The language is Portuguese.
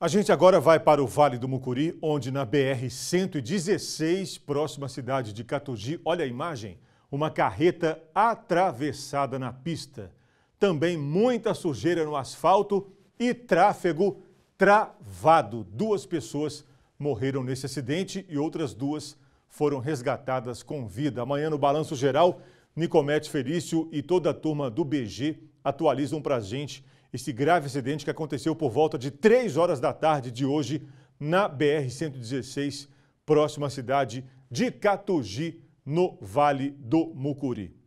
A gente agora vai para o Vale do Mucuri, onde na BR-116, próxima à cidade de Catugi, olha a imagem, uma carreta atravessada na pista. Também muita sujeira no asfalto e tráfego travado. Duas pessoas morreram nesse acidente e outras duas foram resgatadas com vida. Amanhã no Balanço Geral, Nicomete Felício e toda a turma do BG atualizam para a gente esse grave acidente que aconteceu por volta de 3 horas da tarde de hoje na BR-116, próxima à cidade de Catugi, no Vale do Mucuri.